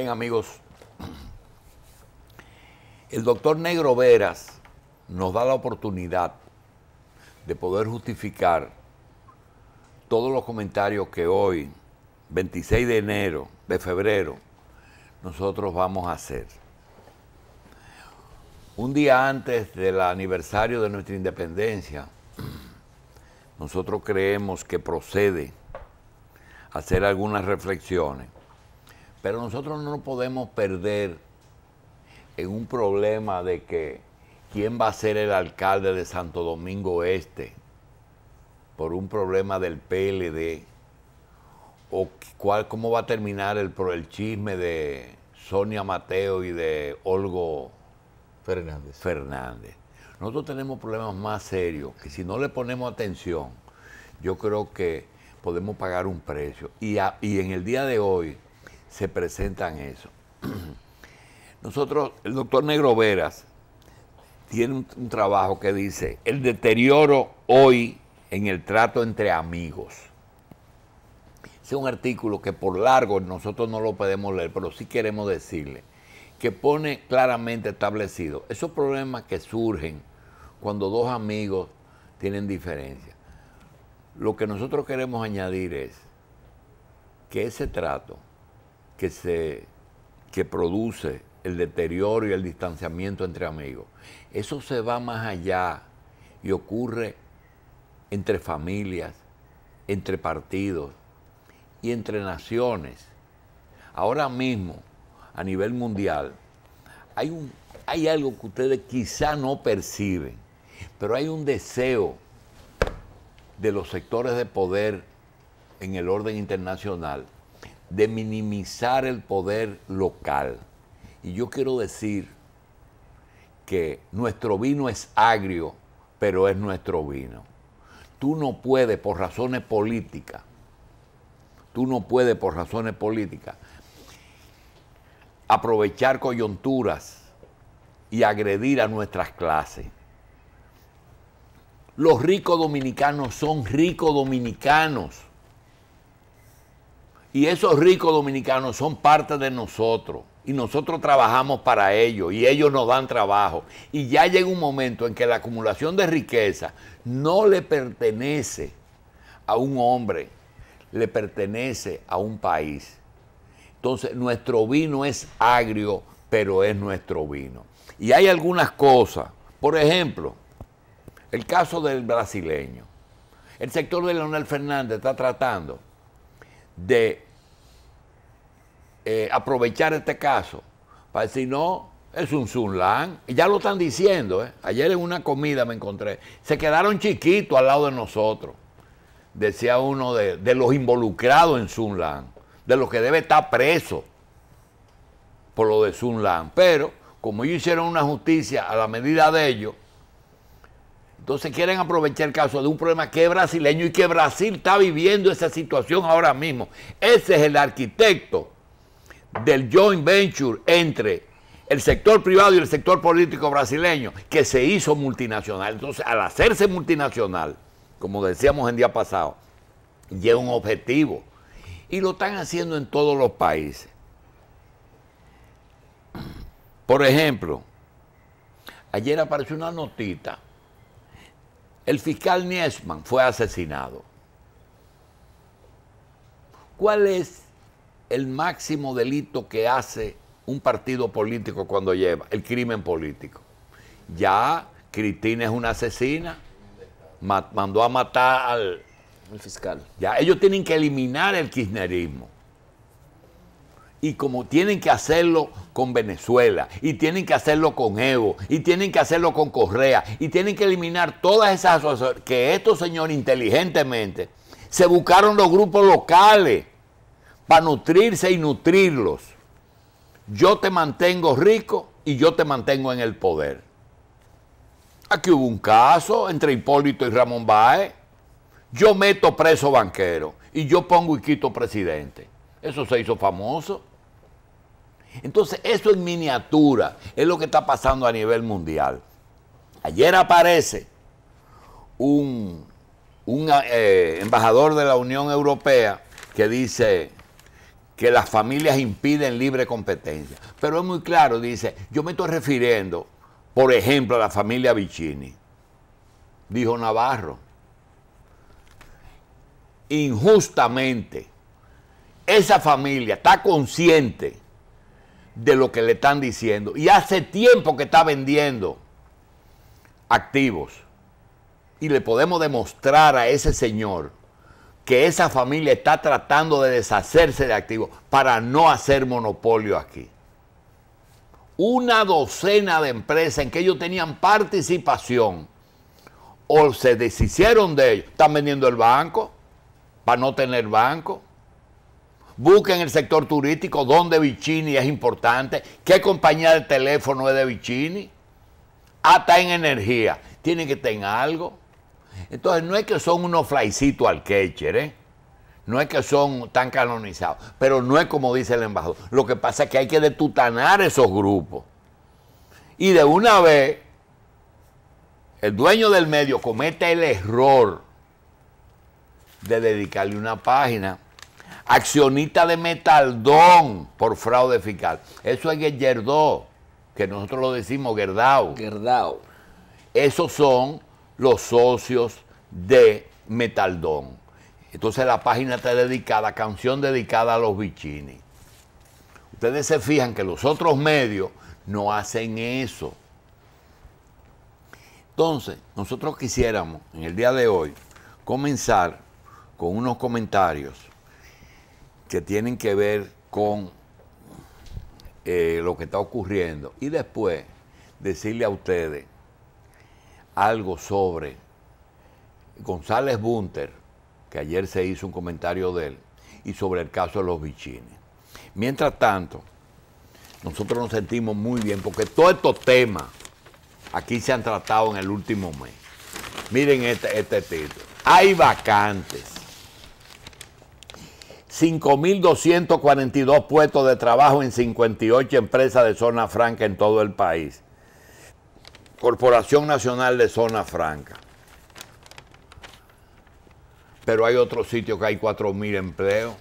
Bien, amigos, el doctor Negro Veras nos da la oportunidad de poder justificar todos los comentarios que hoy, 26 de enero, de febrero, nosotros vamos a hacer. Un día antes del aniversario de nuestra independencia, nosotros creemos que procede hacer algunas reflexiones pero nosotros no podemos perder en un problema de que quién va a ser el alcalde de Santo Domingo Este por un problema del PLD o cuál, cómo va a terminar el, el chisme de Sonia Mateo y de Olgo Fernández. Nosotros tenemos problemas más serios que si no le ponemos atención, yo creo que podemos pagar un precio. Y, y en el día de hoy, se presentan eso. Nosotros, el doctor Negro Veras tiene un, trabajo que dice, el deterioro hoy en el trato entre amigos. Es un artículo que por largo nosotros no lo podemos leer, pero sí queremos decirle que pone claramente establecido esos problemas que surgen cuando dos amigos tienen diferencia. Lo que nosotros queremos añadir es que ese trato que, se, produce el deterioro y el distanciamiento entre amigos. Eso se va más allá y ocurre entre familias, entre partidos y entre naciones. Ahora mismo, a nivel mundial, hay, un, hay algo que ustedes quizá no perciben, pero hay un deseo de los sectores de poder en el orden internacional de minimizar el poder local. Y yo quiero decir que nuestro vino es agrio, pero es nuestro vino. Tú no puedes, por razones políticas, tú no puedes, por razones políticas, aprovechar coyunturas y agredir a nuestras clases. Los ricos dominicanos son ricos dominicanos. Y esos ricos dominicanos son parte de nosotros. Y nosotros trabajamos para ellos y ellos nos dan trabajo. Y ya llega un momento en que la acumulación de riqueza no le pertenece a un hombre, le pertenece a un país. Entonces, nuestro vino es agrio, pero es nuestro vino. Y hay algunas cosas. Por ejemplo, el caso del brasileño. El sector de Leonel Fernández está tratando de eh, aprovechar este caso para decir, no, es un Zunlan. Y ya lo están diciendo, ¿eh? ayer en una comida me encontré, se quedaron chiquitos al lado de nosotros, decía uno de, los involucrados en Zulán, de los que debe estar preso por lo de Zulán, Pero como ellos hicieron una justicia a la medida de ellos, entonces quieren aprovechar el caso de un problema que es brasileño y que Brasil está viviendo esa situación ahora mismo. Ese es el arquitecto del joint venture entre el sector privado y el sector político brasileño, que se hizo multinacional. Entonces, al hacerse multinacional, como decíamos el día pasado, llega un objetivo. Y lo están haciendo en todos los países. Por ejemplo, ayer apareció una notita el fiscal Niesman fue asesinado. ¿Cuál es el máximo delito que hace un partido político cuando lleva? El crimen político. Ya Cristina es una asesina, mandó a matar al... fiscal. Ya ellos tienen que eliminar el kirchnerismo y como tienen que hacerlo con Venezuela, y tienen que hacerlo con Evo, y tienen que hacerlo con Correa, y tienen que eliminar todas esas asociaciones, que estos señores inteligentemente se buscaron los grupos locales para nutrirse y nutrirlos. Yo te mantengo rico y yo te mantengo en el poder. Aquí hubo un caso entre Hipólito y Ramón Baez. Yo meto preso banquero y yo pongo y quito presidente. Eso se hizo famoso. Entonces, eso en miniatura es lo que está pasando a nivel mundial. Ayer aparece un, eh, embajador de la Unión Europea que dice que las familias impiden libre competencia. Pero es muy claro, dice, yo me estoy refiriendo, por ejemplo, a la familia Vicini, dijo Navarro, injustamente, esa familia está consciente de lo que le están diciendo. Y hace tiempo que está vendiendo activos. Y le podemos demostrar a ese señor que esa familia está tratando de deshacerse de activos para no hacer monopolio aquí. Una docena de empresas en que ellos tenían participación o se deshicieron de ellos. Están vendiendo el banco para no tener banco. Busquen el sector turístico, dónde Vicini es importante, qué compañía de teléfono es de Vicini. Hasta ah, en energía. tiene que tener algo. Entonces, no es que son unos flycitos al quecher ¿eh? No es que son tan canonizados, pero no es como dice el embajador. Lo que pasa es que hay que detutanar esos grupos. Y de una vez, el dueño del medio comete el error de dedicarle una página accionista de Metaldón por fraude fiscal. Eso es Gerdó, que nosotros lo decimos Gerdao. Gerdao. Esos son los socios de Metaldón. Entonces la página está dedicada, canción dedicada a los bichini. Ustedes se fijan que los otros medios no hacen eso. Entonces, nosotros quisiéramos en el día de hoy comenzar con unos comentarios que tienen que ver con eh, lo que está ocurriendo y después decirle a ustedes algo sobre González Bunter, que ayer se hizo un comentario de él, y sobre el caso de los bichines. Mientras tanto, nosotros nos sentimos muy bien porque todos estos temas aquí se han tratado en el último mes. Miren este, este título. Hay vacantes. 5.242 puestos de trabajo en 58 empresas de zona franca en todo el país. Corporación Nacional de Zona Franca. Pero hay otro sitio que hay 4.000 empleos.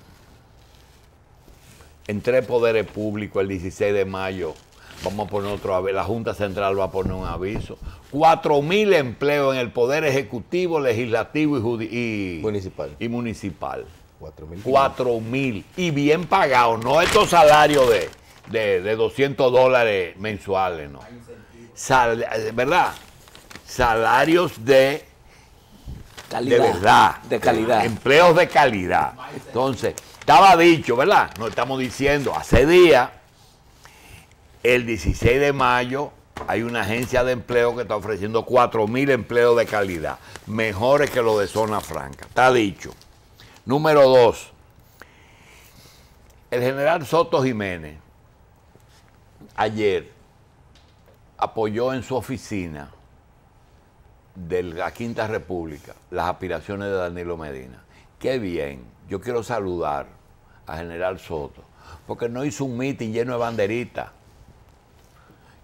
En poderes públicos el 16 de mayo vamos a poner otro aviso, la Junta Central va a poner un aviso. 4.000 empleos en el Poder Ejecutivo, Legislativo y, y municipal. 4 mil. Y bien pagados no estos salarios de, 200 dólares mensuales, no. ¿Verdad? Salarios de... Calidad, de verdad. De calidad. Empleos de calidad. Entonces, estaba dicho, ¿verdad? Nos estamos diciendo, hace día, el 16 de mayo, hay una agencia de empleo que está ofreciendo 4.000 empleos de calidad, mejores que los de Zona Franca. Está dicho. Número dos, el general Soto Jiménez ayer apoyó en su oficina de la Quinta República las aspiraciones de Danilo Medina. Qué bien, yo quiero saludar al general Soto, porque no hizo un mitin lleno de banderitas,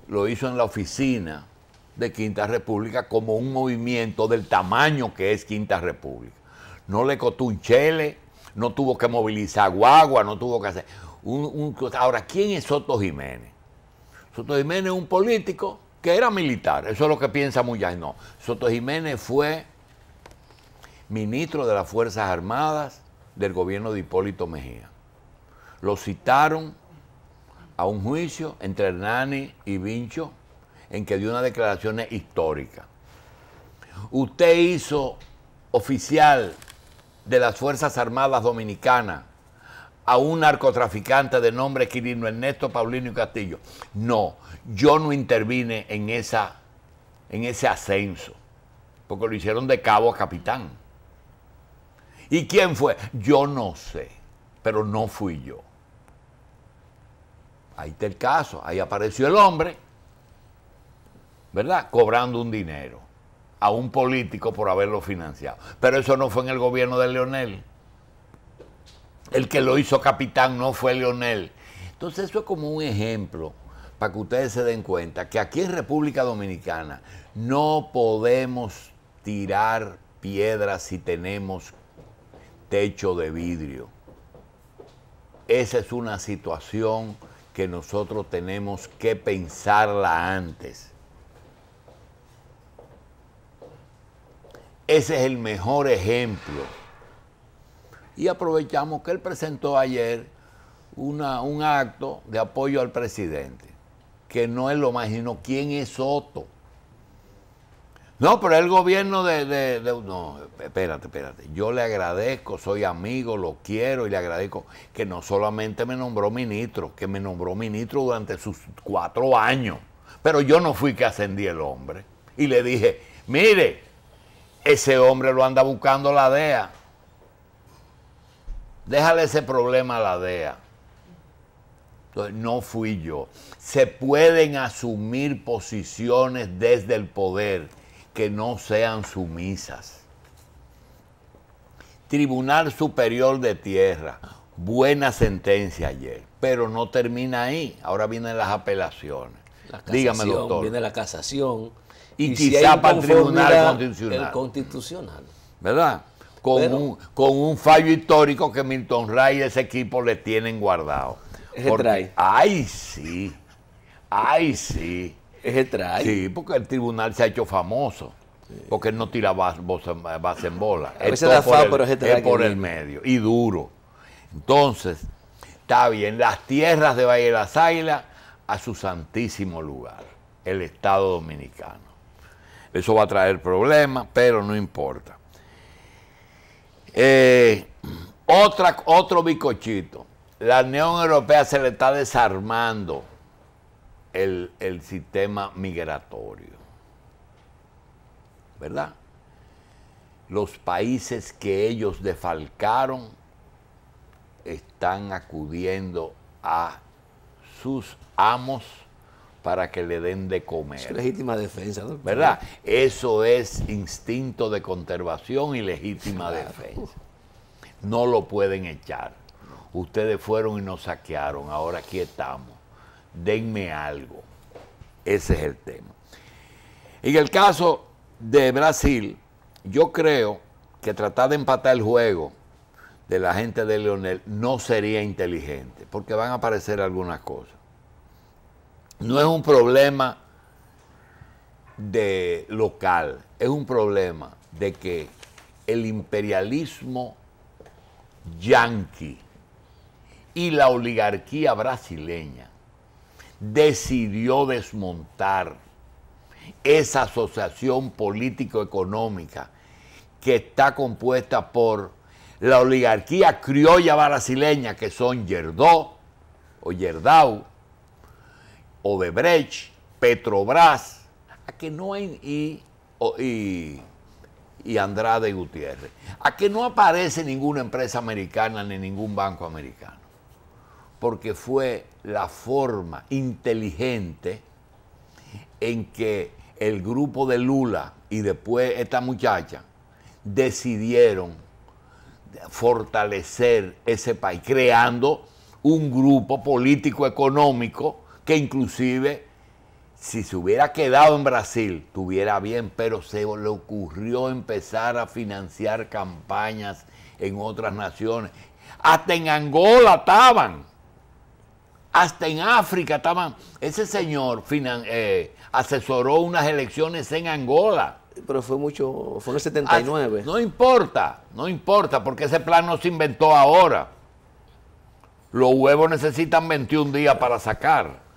lo hizo en la oficina de Quinta República como un movimiento del tamaño que es Quinta República no le costó un chele, no tuvo que movilizar guagua, no tuvo que hacer. Un, ahora, ¿quién es Soto Jiménez? Soto Jiménez es un político que era militar, eso es lo que piensa Muyay. No, Soto Jiménez fue ministro de las Fuerzas Armadas del gobierno de Hipólito Mejía. Lo citaron a un juicio entre Hernani y Vincho en que dio una declaración histórica... Usted hizo oficial de las Fuerzas Armadas Dominicanas a un narcotraficante de nombre Quirino Ernesto Paulino Castillo. No, yo no intervine en, esa, en ese ascenso, porque lo hicieron de cabo a capitán. ¿Y quién fue? Yo no sé, pero no fui yo. Ahí está el caso, ahí apareció el hombre, ¿verdad? Cobrando un dinero a un político por haberlo financiado. Pero eso no fue en el gobierno de Leonel. El que lo hizo capitán no fue Leonel. Entonces eso es como un ejemplo para que ustedes se den cuenta que aquí en República Dominicana no podemos tirar piedras si tenemos techo de vidrio. Esa es una situación que nosotros tenemos que pensarla antes. Ese es el mejor ejemplo. Y aprovechamos que él presentó ayer una, un acto de apoyo al presidente, que no es lo más, quién es Soto. No, pero el gobierno de, de, de, No, espérate, espérate. Yo le agradezco, soy amigo, lo quiero y le agradezco que no solamente me nombró ministro, que me nombró ministro durante sus cuatro años. Pero yo no fui que ascendí el hombre. Y le dije, mire, ese hombre lo anda buscando la DEA. Déjale ese problema a la DEA. Entonces, no fui yo. Se pueden asumir posiciones desde el poder que no sean sumisas. Tribunal Superior de Tierra, buena sentencia ayer, pero no termina ahí. Ahora vienen las apelaciones. Dígame, doctor. Viene la casación y, quizá para el Tribunal Constitucional. El constitucional. ¿Verdad? Con, un, fallo histórico que Milton Ray y ese equipo le tienen guardado. Es el porque, Ay, sí. Ay, sí. Es el Sí, porque el tribunal se ha hecho famoso. Porque no tira base, en bola. A veces da fao, pero es, el, es por el medio. Y duro. Entonces, está bien, las tierras de Valle de las Águilas a su santísimo lugar, el Estado Dominicano. Eso va a traer problemas, pero no importa. Eh, otra, otro bicochito. La Unión Europea se le está desarmando el, el sistema migratorio. ¿Verdad? Los países que ellos defalcaron están acudiendo a sus amos para que le den de comer. Es legítima defensa, ¿Verdad? Eso es instinto de conservación y legítima defensa. No lo pueden echar. Ustedes fueron y nos saquearon, ahora aquí estamos. Denme algo. Ese es el tema. En el caso de Brasil, yo creo que tratar de empatar el juego de la gente de Leonel no sería inteligente, porque van a aparecer algunas cosas no es un problema de local, es un problema de que el imperialismo yanqui y la oligarquía brasileña decidió desmontar esa asociación político-económica que está compuesta por la oligarquía criolla brasileña, que son Yerdó o Yerdau, Odebrecht, Petrobras, a que no hay, y, y Andrade Gutiérrez, a que no aparece ninguna empresa americana ni ningún banco americano, porque fue la forma inteligente en que el grupo de Lula y después esta muchacha decidieron fortalecer ese país, creando un grupo político económico que inclusive si se hubiera quedado en Brasil, tuviera bien, pero se le ocurrió empezar a financiar campañas en otras naciones. Hasta en Angola estaban, hasta en África estaban. Ese señor eh, asesoró unas elecciones en Angola. Pero fue mucho, fue en el 79. No importa, no importa, porque ese plan no se inventó ahora. Los huevos necesitan 21 días para sacar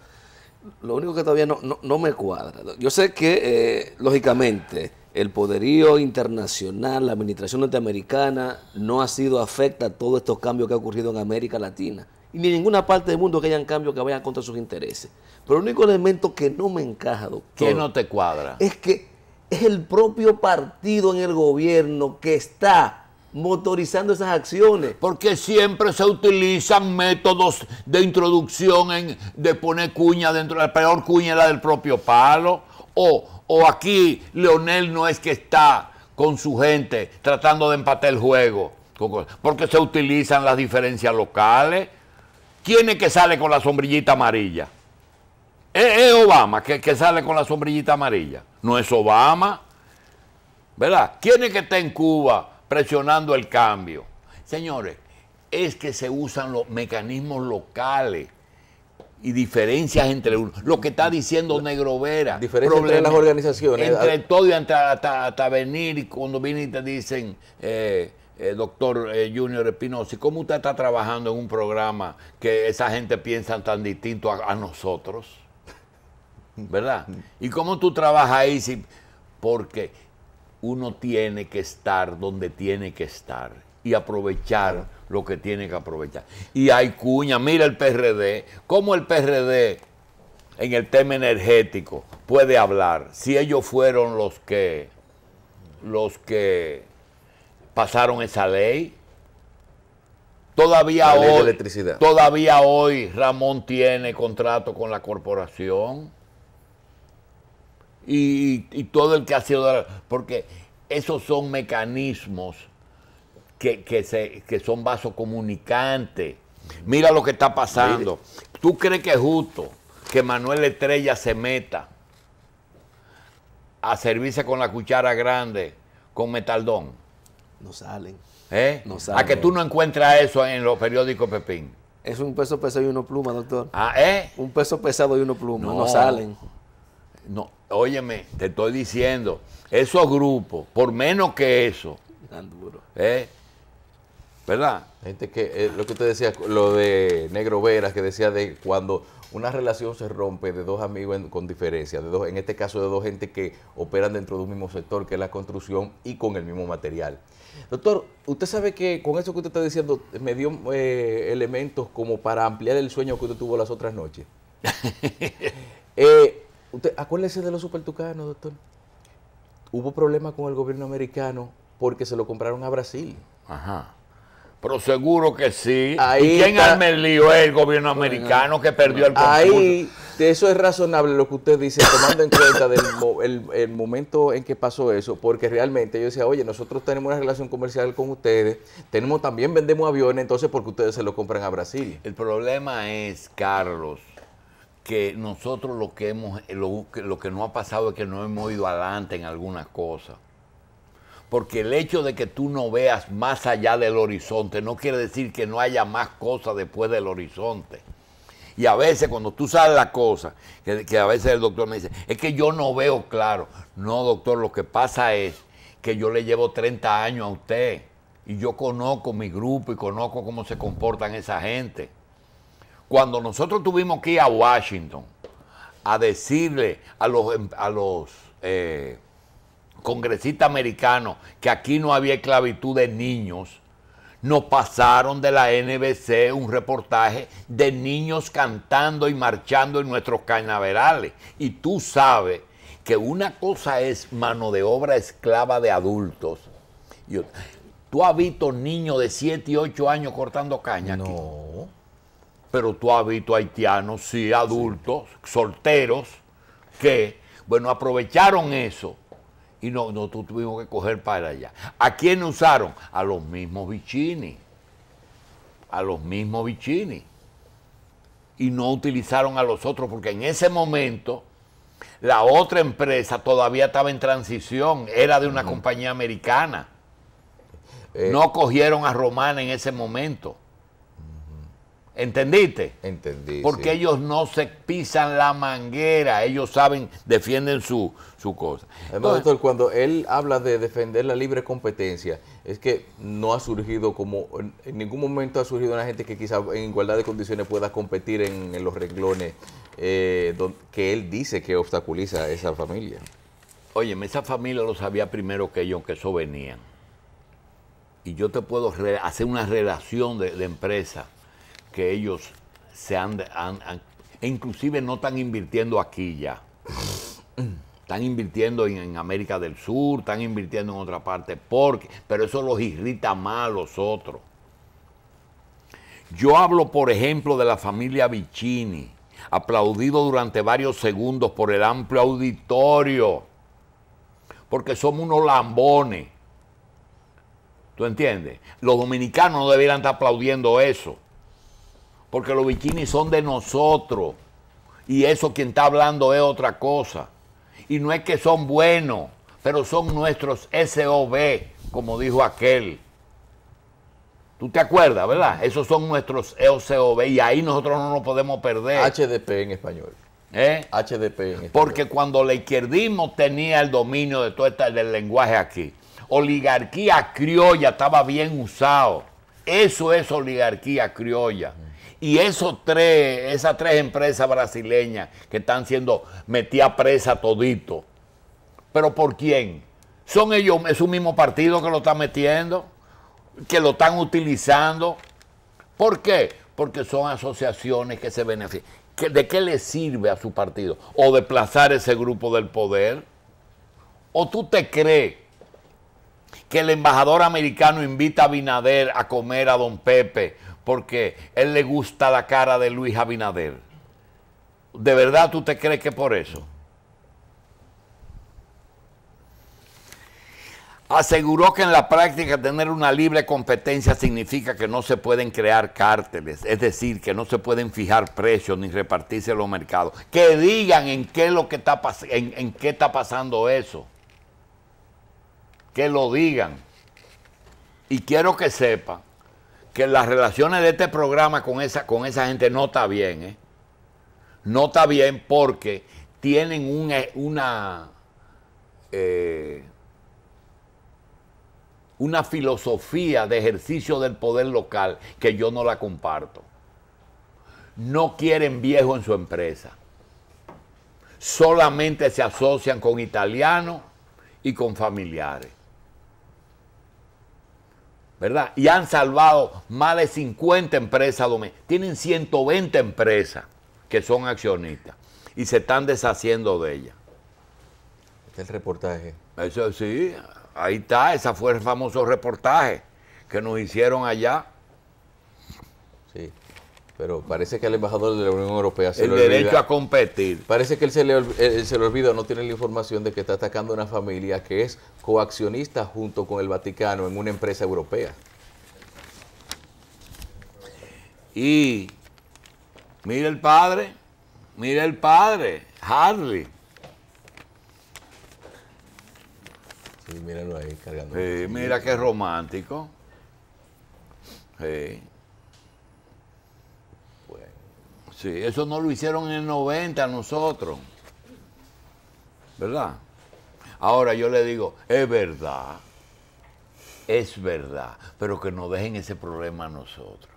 lo único que todavía no, no, me cuadra. Yo sé que, eh, lógicamente, el poderío internacional, la administración norteamericana, no ha sido afecta a todos estos cambios que ha ocurrido en América Latina. Y ni en ninguna parte del mundo que hayan cambios que vayan contra sus intereses. Pero el único elemento que no me encaja, doctor. Que no te cuadra. Es que es el propio partido en el gobierno que está motorizando esas acciones. Porque siempre se utilizan métodos de introducción de poner cuña dentro, la peor cuña era del propio palo. O, aquí Leonel no es que está con su gente tratando de empatar el juego, porque se utilizan las diferencias locales. ¿Quién es que sale con la sombrillita amarilla? Es, Obama que, que sale con la sombrillita amarilla, no es Obama. ¿Verdad? ¿Quién es que está en Cuba presionando el cambio. Señores, es que se usan los mecanismos locales y diferencias entre uno. lo que está diciendo Negro Vera. Diferencias entre las organizaciones. Entre todo y hasta, venir y cuando vienen y te dicen, eh, eh, doctor eh, Junior Espinosa, ¿cómo usted está trabajando en un programa que esa gente piensa tan distinto a, nosotros? ¿Verdad? ¿Y cómo tú trabajas ahí? Si, porque uno tiene que estar donde tiene que estar y aprovechar lo que tiene que aprovechar. Y hay cuña, mira el PRD, cómo el PRD en el tema energético puede hablar, si ellos fueron los que los que pasaron esa ley. Todavía hoy, todavía hoy Ramón tiene contrato con la corporación y, todo el que ha sido... porque esos son mecanismos que, que, se, que son vasocomunicantes. Mira lo que está pasando. ¿Tú crees que es justo que Manuel Estrella se meta a servirse con la cuchara grande con metaldón? No salen. ¿Eh? No salen. A que tú no encuentras eso en los periódicos Pepín. Es un peso pesado y uno pluma, doctor. Ah, ¿eh? Un peso pesado y uno pluma. no salen. No, óyeme, te estoy diciendo, esos grupos, por menos que eso. Tan duro. ¿eh? ¿Verdad? Gente que, eh, lo que usted decía, lo de Negro Veras, que decía de cuando una relación se rompe de dos amigos con diferencia, de dos, en este caso de dos gente que operan dentro de un mismo sector, que es la construcción, y con el mismo material. Doctor, usted sabe que con eso que usted está diciendo me dio eh, elementos como para ampliar el sueño que usted tuvo las otras noches. eh, Usted, acuérdese de los supertucanos, doctor. Hubo problemas con el gobierno americano porque se lo compraron a Brasil. Ajá. Pero seguro que sí. ¿Y quién arme el gobierno americano que perdió el concurso. Ahí, eso es razonable lo que usted dice, tomando en cuenta del el, el momento en que pasó eso, porque realmente yo decía, oye, nosotros tenemos una relación comercial con ustedes, tenemos también vendemos aviones, entonces porque ustedes se lo compran a Brasil. El problema es, Carlos, que nosotros lo que hemos, eh, lo, que no ha pasado es que no hemos ido adelante en algunas cosas. Porque el hecho de que tú no veas más allá del horizonte no quiere decir que no haya más cosas después del horizonte. Y a veces cuando tú sabes la cosa, que, que, a veces el doctor me dice, es que yo no veo claro. No, doctor, lo que pasa es que yo le llevo 30 años a usted y yo conozco mi grupo y conozco cómo se comportan esa gente. Cuando nosotros tuvimos que ir a Washington a decirle a los, a los eh, congresistas americanos que aquí no había esclavitud de niños, nos pasaron de la NBC un reportaje de niños cantando y marchando en nuestros cañaverales. Y tú sabes que una cosa es mano de obra esclava de adultos. ¿Tú has visto niños de 7 y 8 años cortando caña? No pero tú has visto haitianos, sí, adultos, solteros, que, bueno, aprovecharon eso y no, tuvimos que coger para allá. ¿A quién usaron? A los mismos bichini. A los mismos bichini. Y no utilizaron a los otros porque en ese momento la otra empresa todavía estaba en transición, era de una compañía americana. Eh, no cogieron a Romana en ese momento. ¿Entendiste? Entendí. Porque ellos no se pisan la manguera, ellos saben, defienden su, cosa. Además, doctor, cuando él habla de defender la libre competencia, es que no ha surgido como, en ningún momento ha surgido una gente que quizá en igualdad de condiciones pueda competir en, los reglones eh, que él dice que obstaculiza a esa familia. oye, esa familia lo sabía primero que ellos, que eso venían. Y yo te puedo hacer una relación de empresa que ellos se han, e inclusive no están invirtiendo aquí ya. Están invirtiendo en, América del Sur, están invirtiendo en otra parte, porque, pero eso los irrita más los otros. Yo hablo, por ejemplo, de la familia Vicini, aplaudido durante varios segundos por el amplio auditorio, porque somos unos lambones. ¿Tú entiendes? Los dominicanos no debieran estar aplaudiendo eso porque los bikinis son de nosotros. Y eso quien está hablando es otra cosa. Y no es que son buenos, pero son nuestros SOB, como dijo aquel. ¿Tú te acuerdas, verdad? Esos son nuestros SOB... y ahí nosotros no nos podemos perder. HDP en español. HDP ¿Eh? Porque cuando la izquierdismo tenía el dominio de todo este, del lenguaje aquí, oligarquía criolla estaba bien usado. Eso es oligarquía criolla. Y esos tres, esas tres empresas brasileñas que están siendo metidas presa todito, ¿pero por quién? Son ellos, es un mismo partido que lo está metiendo, que lo están utilizando. ¿Por qué? Porque son asociaciones que se benefician. ¿De qué le sirve a su partido? ¿O desplazar ese grupo del poder? ¿O tú te crees que el embajador americano invita a Binader a comer a don Pepe porque él le gusta la cara de Luis Abinader. ¿De verdad tú te crees que por eso? Aseguró que en la práctica tener una libre competencia significa que no se pueden crear cárteles, es decir, que no se pueden fijar precios ni repartirse los mercados. Que digan en qué, lo que está, en qué está pasando eso. Que lo digan. Y quiero que sepan que las relaciones de este programa con esa, con esa gente no está bien, ¿eh? No está bien porque tienen eh, una, eh, una filosofía de ejercicio del poder local que yo no la comparto. No quieren viejo en su empresa. Solamente se asocian con italianos y con familiares. ¿verdad? Y han salvado más de 50 empresas Tienen 120 empresas que son accionistas y se están deshaciendo de ellas. Este es el reportaje. Eso sí, ahí está, ese fue el famoso reportaje que nos hicieron allá pero parece que al embajador de la Unión Europea se le olvida. El derecho a competir. Parece que él se, le, se olvida, no tiene la información de que está atacando una familia que es coaccionista junto con el Vaticano en una empresa europea. Y mira el padre, mira el padre, Harley Sí, míralo ahí cargando. Sí, mira qué romántico. Sí. Sí, eso no lo hicieron en el 90 nosotros. ¿Verdad? Ahora yo le digo, es verdad, es verdad, pero que no dejen ese problema a nosotros.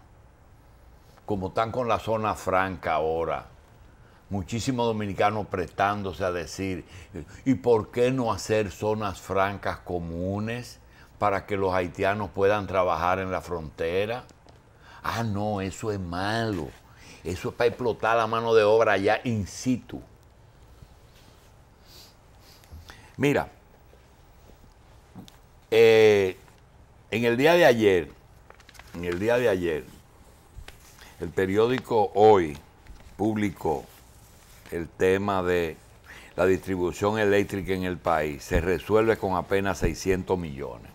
Como están con la zona franca ahora, muchísimos dominicanos prestándose a decir, ¿y por qué no hacer zonas francas comunes para que los haitianos puedan trabajar en la frontera? Ah, no, eso es malo. Eso es para explotar la mano de obra allá in situ. Mira, eh, en el día de ayer, en el día de ayer, el periódico Hoy publicó el tema de la distribución eléctrica en el país. Se resuelve con apenas 600 millones.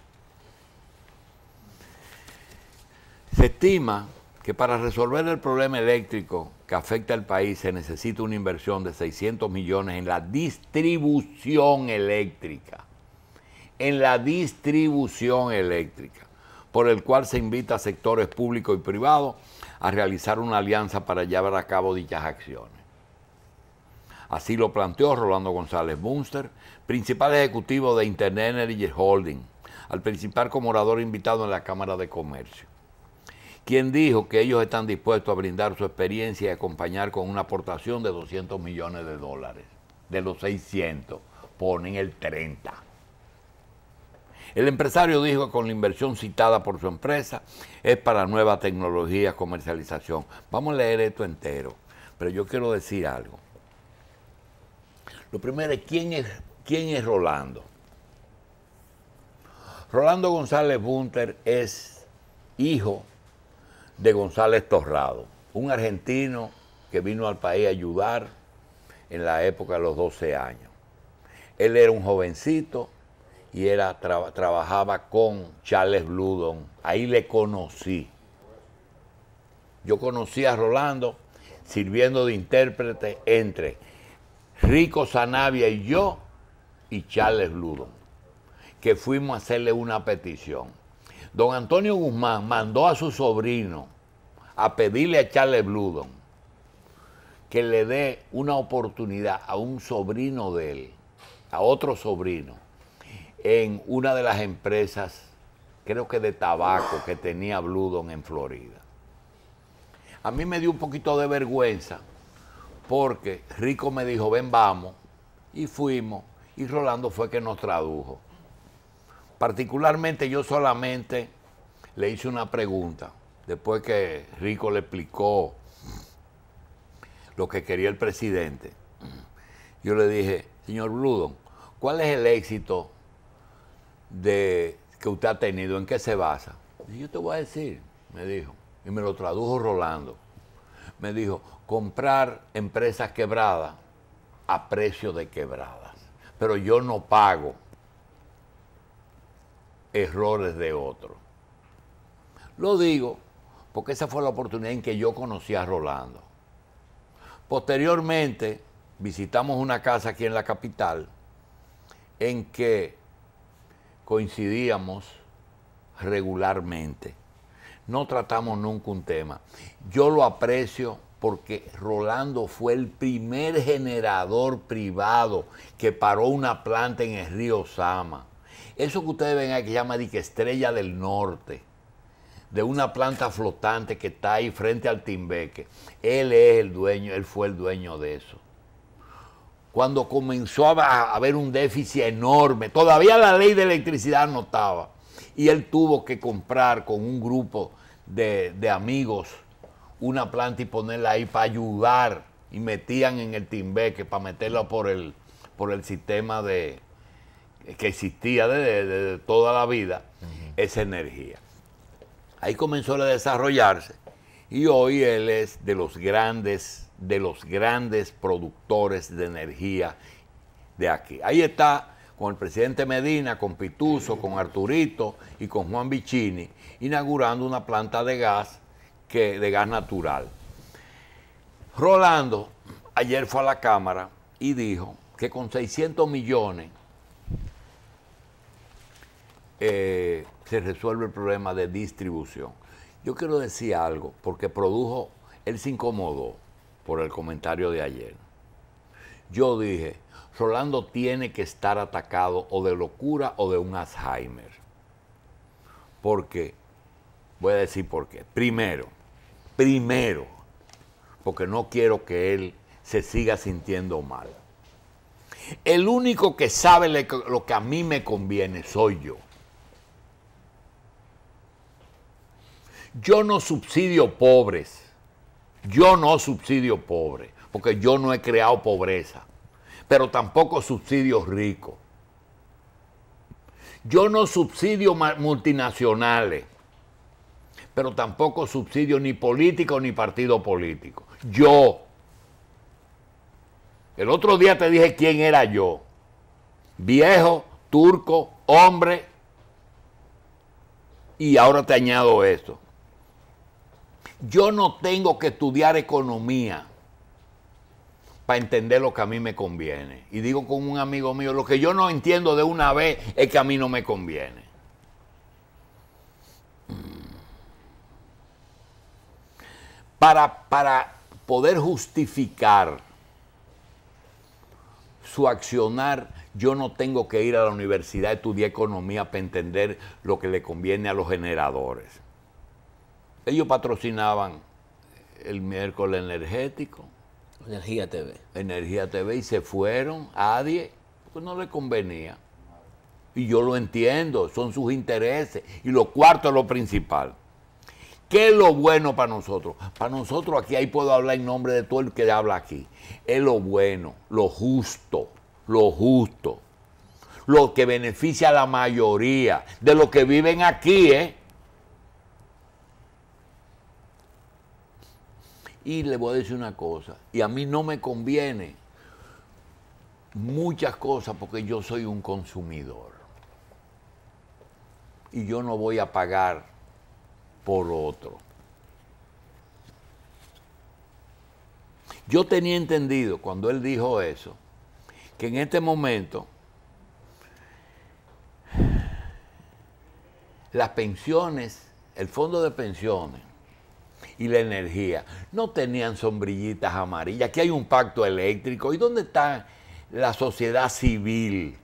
Se estima que para resolver el problema eléctrico que afecta al país se necesita una inversión de 600 millones en la distribución eléctrica, en la distribución eléctrica, por el cual se invita a sectores públicos y privados a realizar una alianza para llevar a cabo dichas acciones. Así lo planteó Rolando González Munster, principal ejecutivo de Internet Energy Holding, al principal como orador invitado en la Cámara de Comercio quien dijo que ellos están dispuestos a brindar su experiencia y acompañar con una aportación de 200 millones de dólares. De los 600, ponen el 30. El empresario dijo con la inversión citada por su empresa es para nuevas tecnologías, comercialización. Vamos a leer esto entero, pero yo quiero decir algo. Lo primero es quién es, quién es Rolando. Rolando González Bunter es hijo de González Torrado, un argentino que vino al país a ayudar en la época de los 12 años. Él era un jovencito y era, trabajaba con Charles Bludon. Ahí le conocí. Yo conocí a Rolando sirviendo de intérprete entre Rico Sanabia y yo y Charles Bludon, que fuimos a hacerle una petición. Don Antonio Guzmán mandó a su sobrino a pedirle a Charles Bludon que le dé una oportunidad a un sobrino de él, a otro sobrino, en una de las empresas, creo que de tabaco que tenía Bludon en Florida. A mí me dio un poquito de vergüenza porque Rico me dijo, ven, vamos, y fuimos, y Rolando fue que nos tradujo. Particularmente yo solamente le hice una pregunta, después que Rico le explicó lo que quería el presidente. Yo le dije, señor Bludon, ¿cuál es el éxito de, que usted ha tenido? ¿En qué se basa? Y yo te voy a decir, me dijo, y me lo tradujo Rolando. Me dijo, comprar empresas quebradas a precio de quebradas. Pero yo no pago errores de otro Lo digo porque esa fue la oportunidad en que yo conocí a Rolando. Posteriormente visitamos una casa aquí en la capital en que coincidíamos regularmente. No tratamos nunca un tema. Yo lo aprecio porque Rolando fue el primer generador privado que paró una planta en el río Sama. Eso que ustedes ven ahí que llama dique estrella del norte, de una planta flotante que está ahí frente al Timbeque. Él es el dueño, él fue el dueño de eso. Cuando comenzó a, haber un déficit enorme, todavía la ley de electricidad no estaba. Y él tuvo que comprar con un grupo de, amigos una planta y ponerla ahí para ayudar. Y metían en el Timbeque para meterla por por el sistema de, eh, que existía desde, toda la vida, esa energía. Ahí comenzó a desarrollarse y hoy él es de los grandes, de los grandes productores de energía de aquí. Ahí está con el presidente Medina, con Pituso, con Arturito y con Juan Bicini inaugurando una planta de gas, que, de gas natural. Rolando ayer fue a la Cámara y dijo que con 600 millones eh, se resuelve el problema de distribución. Yo quiero decir algo, porque produjo, él se incomodó por el comentario de ayer. Yo dije, Rolando tiene que estar atacado o de locura o de un Alzheimer. Porque, voy a decir por qué. Primero, primero, porque no quiero que él se siga sintiendo mal. El único que sabe lo que a mí me conviene soy yo. Yo no subsidio pobres. Yo no subsidio pobres, porque yo no he creado pobreza, pero tampoco subsidio rico Yo no subsidio multinacionales, pero tampoco subsidio ni político ni partido político. Yo. El otro día te dije quién era yo. Viejo, turco, hombre. Y ahora te añado esto. Yo no tengo que estudiar economía para entender lo que a mí me conviene. Y digo con un amigo mío, lo que yo no entiendo de una vez es que a mí no me conviene. Para, poder justificar su accionar, yo no tengo que ir a la universidad a estudiar economía para entender lo que le conviene a los generadores. Ellos patrocinaban el miércoles energético. Energía TV. Energía TV y se fueron a nadie, porque no le convenía. Y yo lo entiendo, son sus intereses. Y lo cuarto es lo principal. ¿Qué es lo bueno para nosotros? Para nosotros aquí, ahí puedo hablar en nombre de todo el que habla aquí. Es lo bueno, lo justo, lo justo. Lo que beneficia a la mayoría de los que viven aquí, ¿eh? Y le voy a decir una cosa, y a mí no me conviene muchas cosas porque yo soy un consumidor. Y yo no voy a pagar por otro. Yo tenía entendido cuando él dijo eso, que en este momento las pensiones, el fondo de pensiones, y la energía. No tenían sombrillitas amarillas. Aquí hay un pacto eléctrico. ¿Y dónde está la sociedad civil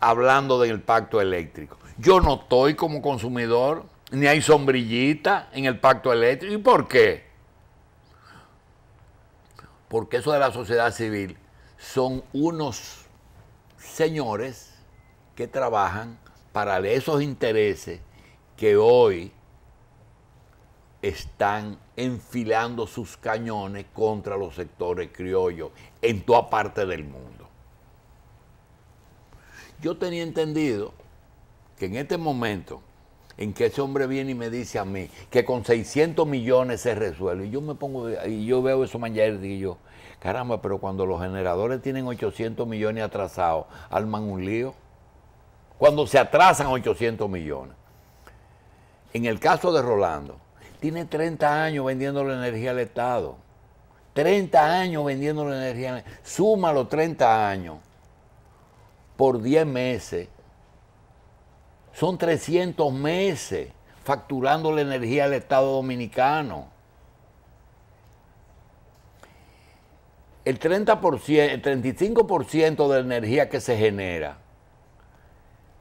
hablando del pacto eléctrico? Yo no estoy como consumidor, ni hay sombrillita en el pacto eléctrico. ¿Y por qué? Porque eso de la sociedad civil son unos señores que trabajan para esos intereses que hoy están enfilando sus cañones contra los sectores criollos en toda parte del mundo. Yo tenía entendido que en este momento en que ese hombre viene y me dice a mí que con 600 millones se resuelve, y yo me pongo y yo veo eso mañana y digo, caramba, pero cuando los generadores tienen 800 millones atrasados, arman un lío. Cuando se atrasan 800 millones. En el caso de Rolando, tiene 30 años vendiendo la energía al Estado. 30 años vendiendo la energía. Súmalo los 30 años por 10 meses. Son 300 meses facturando la energía al Estado dominicano. El, 30%, el 35% de la energía que se genera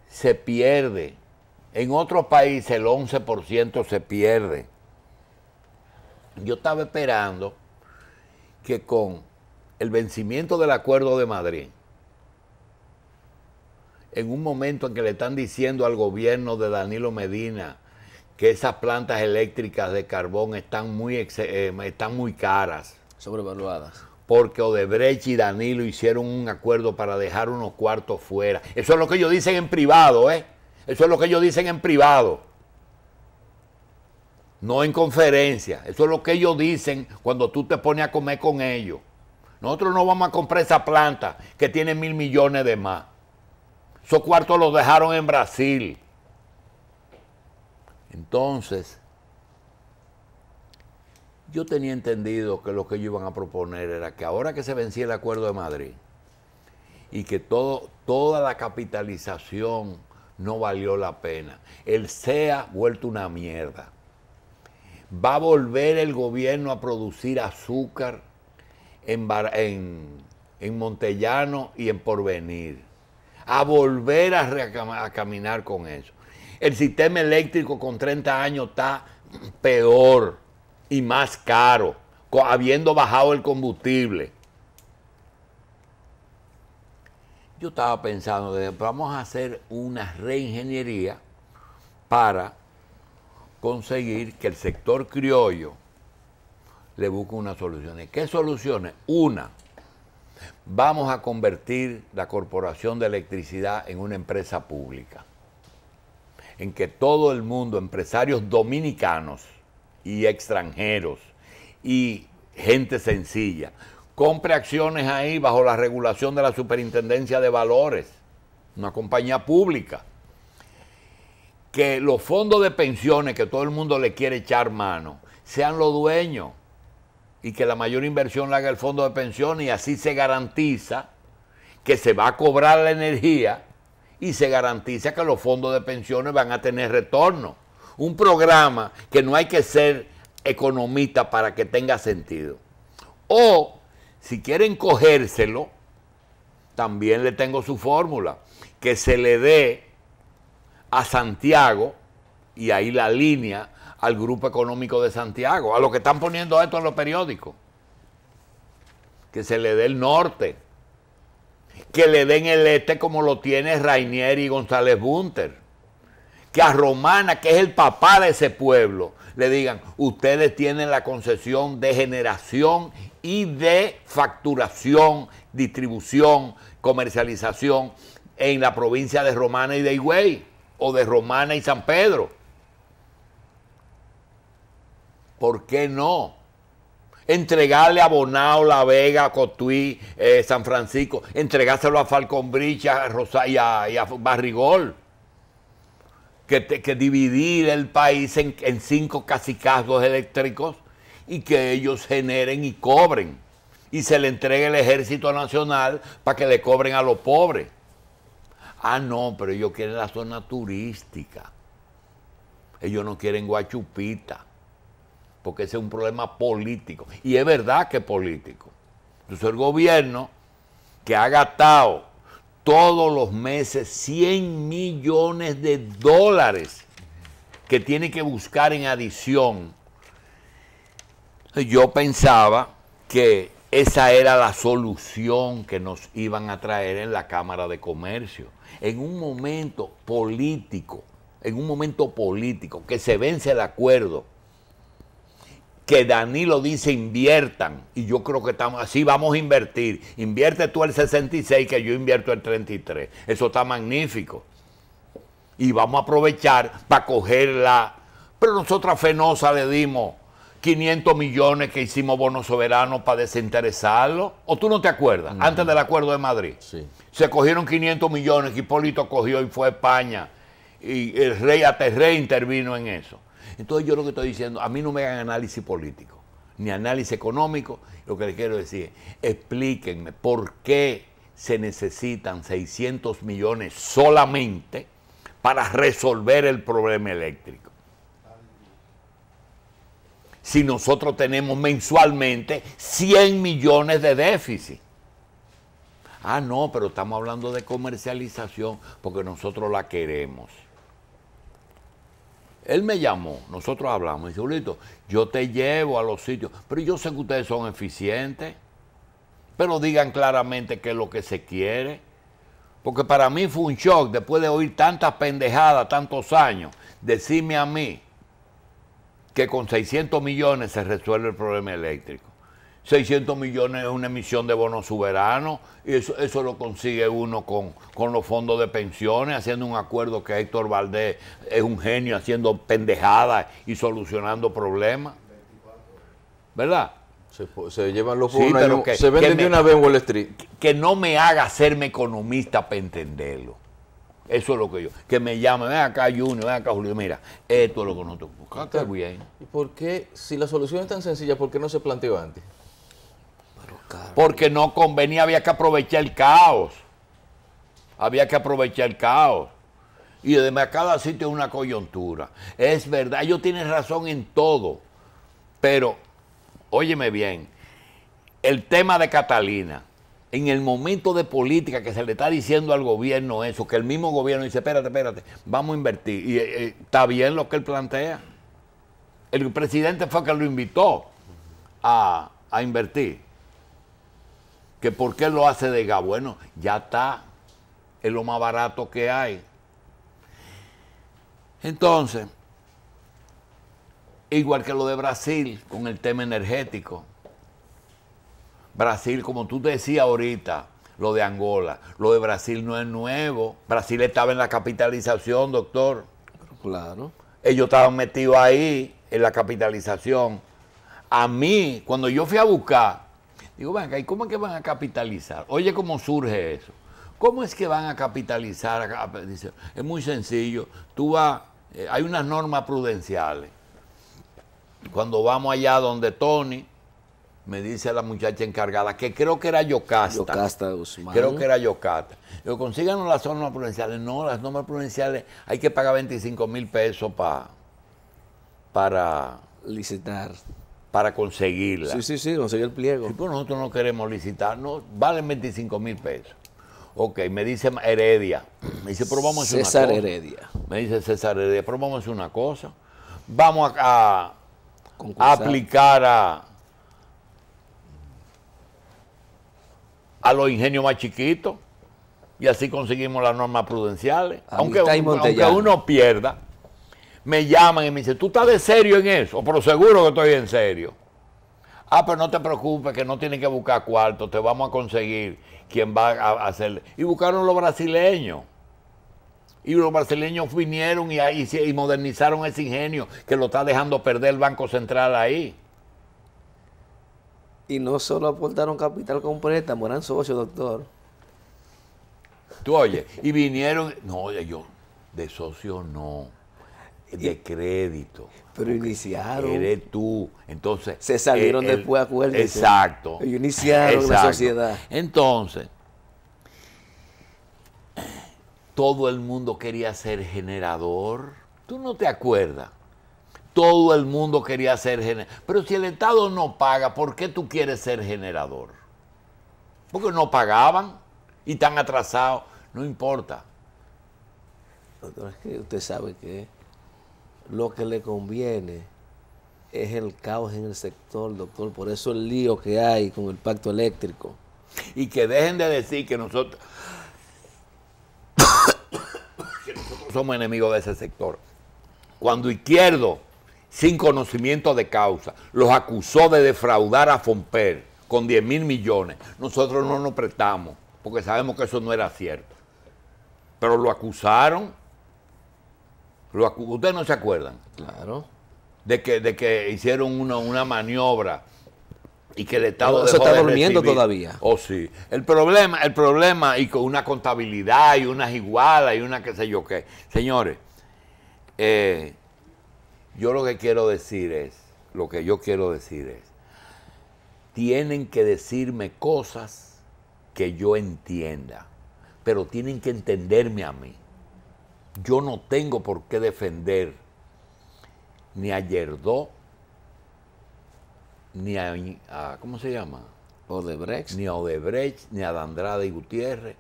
se pierde. En otros países el 11% se pierde. Yo estaba esperando que con el vencimiento del Acuerdo de Madrid, en un momento en que le están diciendo al gobierno de Danilo Medina que esas plantas eléctricas de carbón están muy, eh, están muy caras. Sobrevaluadas. Porque Odebrecht y Danilo hicieron un acuerdo para dejar unos cuartos fuera. Eso es lo que ellos dicen en privado, ¿eh? Eso es lo que ellos dicen en privado no en conferencia. Eso es lo que ellos dicen cuando tú te pones a comer con ellos. Nosotros no vamos a comprar esa planta que tiene mil millones de más. Esos cuartos los dejaron en Brasil. Entonces, yo tenía entendido que lo que ellos iban a proponer era que ahora que se vencía el Acuerdo de Madrid y que todo, toda la capitalización no valió la pena, el SEA vuelto una mierda va a volver el gobierno a producir azúcar en, en, Montellano y en Porvenir, a volver a, caminar con eso. El sistema eléctrico con 30 años está peor y más caro, habiendo bajado el combustible. Yo estaba pensando, vamos a hacer una reingeniería para conseguir que el sector criollo le busque unas soluciones. ¿Qué soluciones? Una, vamos a convertir la Corporación de Electricidad en una empresa pública, en que todo el mundo, empresarios dominicanos y extranjeros y gente sencilla, compre acciones ahí bajo la regulación de la Superintendencia de Valores, una compañía pública que los fondos de pensiones que todo el mundo le quiere echar mano sean los dueños y que la mayor inversión la haga el fondo de pensiones y así se garantiza que se va a cobrar la energía y se garantiza que los fondos de pensiones van a tener retorno. Un programa que no hay que ser economista para que tenga sentido. O si quieren cogérselo, también le tengo su fórmula, que se le dé a Santiago y ahí la línea al grupo económico de Santiago, a lo que están poniendo esto en los periódicos. Que se le dé el norte, que le den el este como lo tiene Rainier y González Bunter, que a Romana, que es el papá de ese pueblo, le digan, ustedes tienen la concesión de generación y de facturación, distribución, comercialización en la provincia de Romana y de Higüey o de Romana y San Pedro. ¿Por qué no? Entregarle a Bonao, La Vega, Cotuí, eh, San Francisco, entregárselo a Falcón Bricha a y a, Barrigol. Que, que, dividir el país en, cinco cacicazgos eléctricos y que ellos generen y cobren. Y se le entregue el ejército nacional para que le cobren a los pobres. Ah, no, pero ellos quieren la zona turística. Ellos no quieren Guachupita, porque ese es un problema político. Y es verdad que es político. Entonces el gobierno que ha gastado todos los meses 100 millones de dólares que tiene que buscar en adición. Yo pensaba que esa era la solución que nos iban a traer en la Cámara de Comercio en un momento político, en un momento político, que se vence el acuerdo, que Danilo dice inviertan, y yo creo que estamos así, vamos a invertir. Invierte tú el 66, que yo invierto el 33. Eso está magnífico. Y vamos a aprovechar para coger la... Pero nosotras fenosa le dimos 500 millones que hicimos bonos soberanos para desinteresarlo? ¿O tú no te acuerdas? Antes del acuerdo de Madrid. Sí. Se cogieron 500 millones que Hipólito cogió y fue a España. Y el rey Aterrey intervino en eso. Entonces yo lo que estoy diciendo, a mí no me hagan análisis político, ni análisis económico. Lo que les quiero decir es, explíquenme por qué se necesitan 600 millones solamente para resolver el problema eléctrico si nosotros tenemos mensualmente 100 millones de déficit? Ah, no, pero estamos hablando de comercialización porque nosotros la queremos. Él me llamó, nosotros hablamos, y dice, Julito, yo te llevo a los sitios, pero yo sé que ustedes son eficientes, pero digan claramente qué es lo que se quiere. Porque para mí fue un shock, después de oír tantas pendejadas, tantos años, decirme a mí que con 600 millones se resuelve el problema eléctrico. 600 millones es una emisión de bonos soberanos y eso, lo consigue uno con, los fondos de pensiones, haciendo un acuerdo que Héctor Valdés es un genio haciendo pendejadas y solucionando problemas. ¿Verdad? Se, llevan los fondos. se venden de una vez Wall Street. Que no me haga hacerme economista para entenderlo. Eso es lo que yo. Que me llamen, ven acá Junior, ven acá Julio, mira, esto es lo que nosotros buscamos. Ah, ¿Y por qué, si la solución es tan sencilla, por qué no se planteó antes? Porque no convenía, había que aprovechar el caos. Había que aprovechar el caos. Y de cada sitio es una coyuntura. Es verdad, ellos tienen razón en todo. Pero, óyeme bien, el tema de Catalina en el momento de política que se le está diciendo al gobierno eso, que el mismo gobierno dice, espérate, espérate, vamos a invertir. Y eh, eh, está bien lo que él plantea. El presidente fue que lo invitó a, invertir. Que por qué lo hace de gas. Bueno, ya está. Es lo más barato que hay. Entonces, igual que lo de Brasil con el tema energético Brasil, como tú decías ahorita, lo de Angola, lo de Brasil no es nuevo. Brasil estaba en la capitalización, doctor. Claro. Ellos estaban metidos ahí, en la capitalización. A mí, cuando yo fui a buscar, digo, venga, ¿y cómo es que van a capitalizar? Oye, ¿cómo surge eso? ¿Cómo es que van a capitalizar? es muy sencillo. Tú vas, eh, hay unas normas prudenciales. Cuando vamos allá donde Tony, me dice la muchacha encargada, que creo que era Yocasta. Yocasta Guzmán. Creo que era Yocasta. Yo consíganos las normas provinciales. No, las normas provinciales hay que pagar 25 mil pesos para para. Licitar. Para conseguirla. Sí, sí, sí, conseguir el pliego. Y pues nosotros no queremos licitar, no, valen 25 mil pesos. Ok, me dice Heredia. Me dice, probamos una cosa. César Heredia. Me dice César Heredia, probamos una cosa. Vamos a aplicar a a los ingenios más chiquitos y así conseguimos las normas prudenciales. Aunque, aunque, uno pierda, me llaman y me dicen, ¿tú estás de serio en eso? Pero seguro que estoy en serio. Ah, pero no te preocupes, que no tienes que buscar cuarto, te vamos a conseguir quien va a hacer. Y buscaron los brasileños. Y los brasileños vinieron y, y modernizaron ese ingenio que lo está dejando perder el Banco Central ahí. Y no solo aportaron capital con préstamo, eran socios, doctor. Tú oye, y vinieron, no, oye, yo, de socio no, de crédito. Pero iniciaron. Eres tú, entonces. Se salieron eh, después, acuerdo. Exacto. Ellos iniciaron la sociedad. Entonces, todo el mundo quería ser generador. Tú no te acuerdas todo el mundo quería ser generador. Pero si el Estado no paga, ¿por qué tú quieres ser generador? Porque no pagaban y están atrasados. No importa. que Usted sabe que lo que le conviene es el caos en el sector, doctor. Por eso el lío que hay con el pacto eléctrico. Y que dejen de decir que nosotros, que nosotros somos enemigos de ese sector. Cuando Izquierdo sin conocimiento de causa. Los acusó de defraudar a Fomper con 10 mil millones. Nosotros no nos prestamos porque sabemos que eso no era cierto. Pero lo acusaron. ¿Ustedes no se acuerdan? Claro. De que, hicieron una, maniobra y que el Estado eso está durmiendo todavía. Oh, sí. El problema, el problema, y con una contabilidad y unas igualas y una que sé yo qué. Señores, eh, yo lo que quiero decir es, lo que yo quiero decir es, tienen que decirme cosas que yo entienda, pero tienen que entenderme a mí. Yo no tengo por qué defender ni a Yerdó, ni a, ¿cómo se llama? Odebrecht. Ni a Odebrecht, ni a Dandrada y Gutiérrez,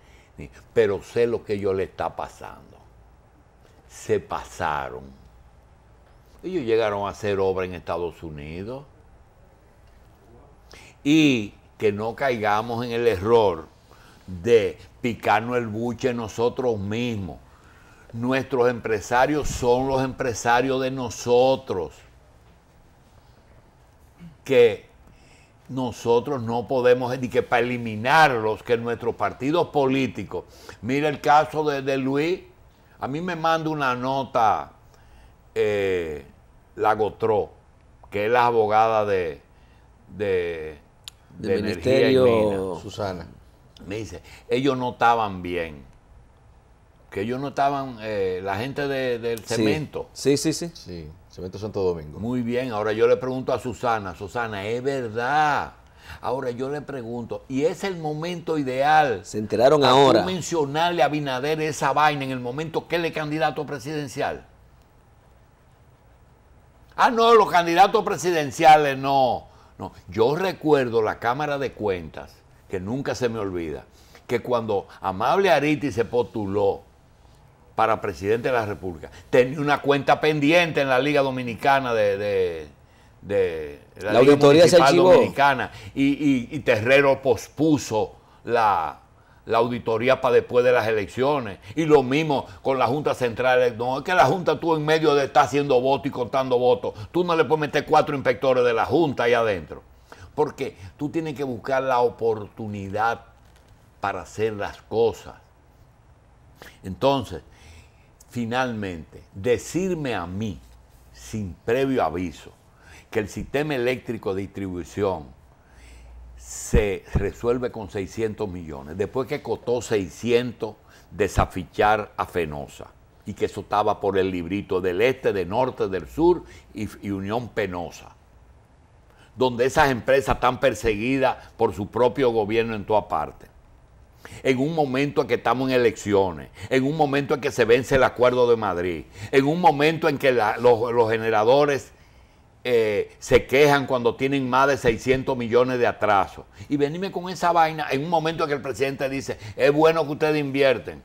pero sé lo que yo le está pasando. Se pasaron ellos llegaron a hacer obra en Estados Unidos. Y que no caigamos en el error de picarnos el buche nosotros mismos. Nuestros empresarios son los empresarios de nosotros. Que nosotros no podemos, ni que para eliminarlos, que nuestros partidos políticos. Mira el caso de, de Luis, a mí me manda una nota eh, Lagotró, que es la abogada de, de, Ministerio Susana. Me dice, ellos no estaban bien. Que ellos no estaban, eh, la gente del cemento. Sí, sí, sí. Sí, cemento Santo Domingo. Muy bien, ahora yo le pregunto a Susana, Susana, es verdad. Ahora yo le pregunto, y es el momento ideal. Se enteraron ahora. mencionarle a Binader esa vaina en el momento que él es candidato presidencial. Ah, no, los candidatos presidenciales, no. No, yo recuerdo la Cámara de Cuentas, que nunca se me olvida, que cuando Amable Ariti se postuló para presidente de la República, tenía una cuenta pendiente en la Liga Dominicana de, la, dominicana y, Terrero pospuso la, la auditoría para después de las elecciones. Y lo mismo con la Junta Central. No, es que la Junta tú en medio de estar haciendo votos y contando votos, tú no le puedes meter cuatro inspectores de la Junta ahí adentro. Porque tú tienes que buscar la oportunidad para hacer las cosas. Entonces, finalmente, decirme a mí, sin previo aviso, que el sistema eléctrico de distribución se resuelve con 600 millones, después que costó 600 desafichar a Fenosa y que eso estaba por el librito del este, del norte, del sur y, Unión Penosa, donde esas empresas están perseguidas por su propio gobierno en toda parte. En un momento en que estamos en elecciones, en un momento en que se vence el Acuerdo de Madrid, en un momento en que los generadores eh, se quejan cuando tienen más de 600 millones de atrasos. Y venirme con esa vaina en un momento en que el presidente dice, es bueno que ustedes invierten.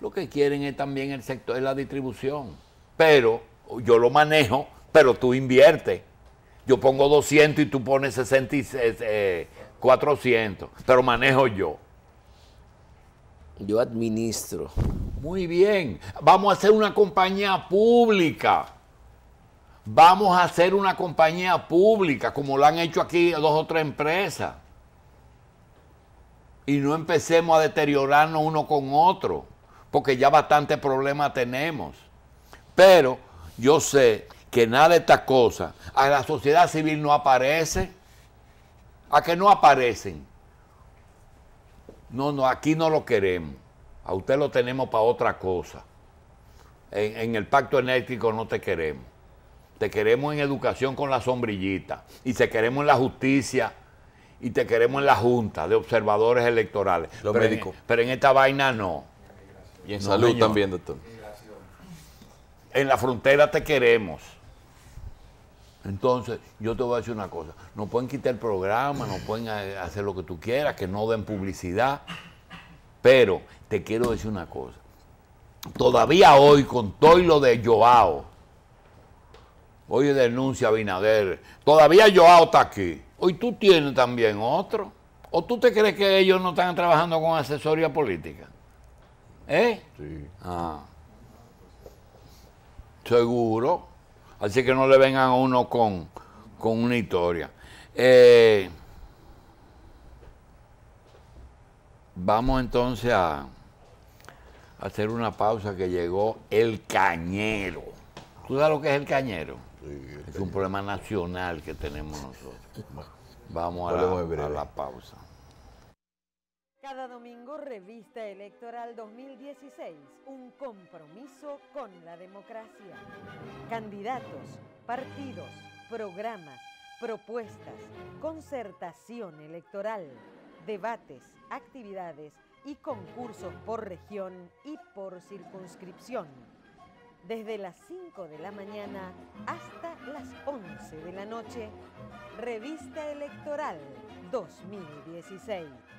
Lo que quieren es también el sector, es la distribución. Pero yo lo manejo, pero tú inviertes. Yo pongo 200 y tú pones 60 400, eh, eh, pero manejo yo. Yo administro. Muy bien, vamos a hacer una compañía pública. Vamos a hacer una compañía pública, como lo han hecho aquí dos o tres empresas. Y no empecemos a deteriorarnos uno con otro, porque ya bastante problemas tenemos. Pero yo sé que nada de estas cosas a la sociedad civil no aparece, a que no aparecen. No, no, aquí no lo queremos. A usted lo tenemos para otra cosa. En, el pacto energético no te queremos te queremos en educación con la sombrillita, y te queremos en la justicia, y te queremos en la junta de observadores electorales. E, pero, En, esta vaina no. Y en salud también, doctor. En la frontera te queremos. Entonces, yo te voy a decir una cosa, no pueden quitar el programa, no pueden eh, hacer lo que tú quieras, que no den publicidad, pero te quiero decir una cosa, todavía hoy con todo lo de Joao, Hoy denuncia a Binader. Todavía Joao está aquí. Hoy tú tienes también otro. ¿O tú te crees que ellos no están trabajando con asesoría política? ¿Eh? Sí. Ah. Seguro. Así que no le vengan a uno con, con una historia. Eh, vamos entonces a hacer una pausa que llegó el cañero. ¿Tú sabes lo que es el cañero? Es un problema nacional que tenemos nosotros. Vamos a la pausa. Cada domingo revista electoral 2016, un compromiso con la democracia. Candidatos, partidos, programas, propuestas, concertación electoral, debates, actividades y concursos por región y por circunscripción desde las 5 de la mañana hasta las 11 de la noche, Revista Electoral 2016.